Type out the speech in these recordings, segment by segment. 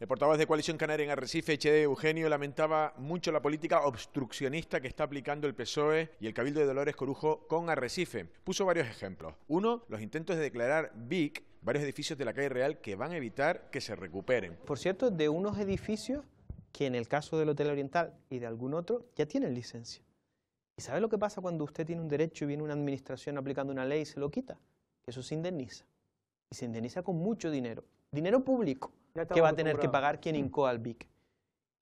El portavoz de Coalición Canaria en Arrecife, HD Eugenio, lamentaba mucho la política obstruccionista que está aplicando el PSOE y el Cabildo de Dolores Corujo con Arrecife. Puso varios ejemplos. Uno, los intentos de declarar BIC varios edificios de la calle Real que van a evitar que se recuperen. Por cierto, de unos edificios que en el caso del Hotel Oriental y de algún otro ya tienen licencia. ¿Y sabe lo que pasa cuando usted tiene un derecho y viene una administración aplicando una ley y se lo quita? Eso se indemniza. Y se indemniza con mucho dinero. Dinero público que va a tener que pagar quien incoa al BIC.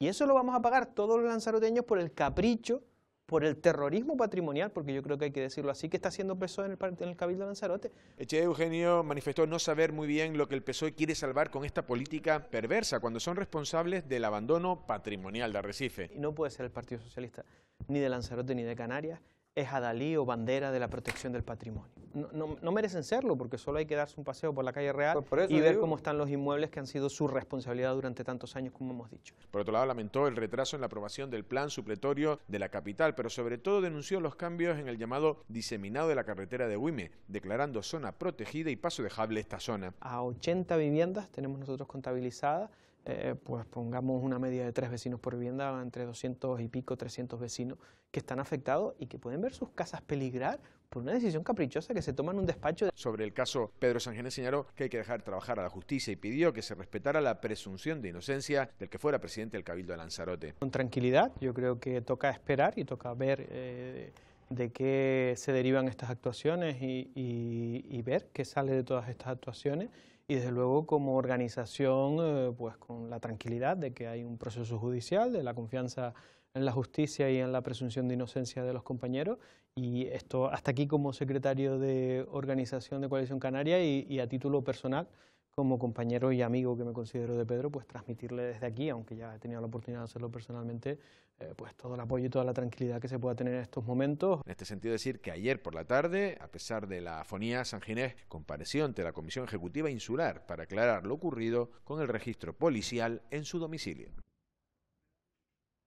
Y eso lo vamos a pagar todos los lanzaroteños por el capricho, por el terrorismo patrimonial, porque yo creo que hay que decirlo así, que está haciendo PSOE en el, en el Cabildo de Lanzarote. Eche Eugenio manifestó no saber muy bien lo que el PSOE quiere salvar con esta política perversa, cuando son responsables del abandono patrimonial de Arrecife. Y no puede ser el Partido Socialista, ni de Lanzarote, ni de Canarias, es adalí o bandera de la protección del patrimonio. No, merecen serlo porque solo hay que darse un paseo por la calle real y ver cómo están los inmuebles que han sido su responsabilidad durante tantos años, como hemos dicho. Por otro lado, lamentó el retraso en la aprobación del plan supletorio de la capital, pero sobre todo denunció los cambios en el llamado diseminado de la carretera de Huime, declarando zona protegida y paso dejable esta zona. A 80 viviendas tenemos nosotros contabilizadas eh, pues pongamos una media de tres vecinos por vivienda, entre 200 y pico, 300 vecinos que están afectados y que pueden ver sus casas peligrar por una decisión caprichosa que se toma en un despacho. Sobre el caso, Pedro Sánchez señaló que hay que dejar trabajar a la justicia y pidió que se respetara la presunción de inocencia del que fuera presidente del Cabildo de Lanzarote. Con tranquilidad, yo creo que toca esperar y toca ver... Eh, de qué se derivan estas actuaciones y, ver qué sale de todas estas actuaciones y desde luego como organización eh, pues con la tranquilidad de que hay un proceso judicial, de la confianza en la justicia y en la presunción de inocencia de los compañeros y esto hasta aquí como secretario de organización de Coalición Canaria y a título personal como compañero y amigo que me considero de Pedro, pues transmitirle desde aquí, aunque ya he tenido la oportunidad de hacerlo personalmente, eh, pues todo el apoyo y toda la tranquilidad que se pueda tener en estos momentos. En este sentido, decir que ayer por la tarde, a pesar de la afonía, San Ginés compareció ante la Comisión Ejecutiva Insular para aclarar lo ocurrido con el registro policial en su domicilio.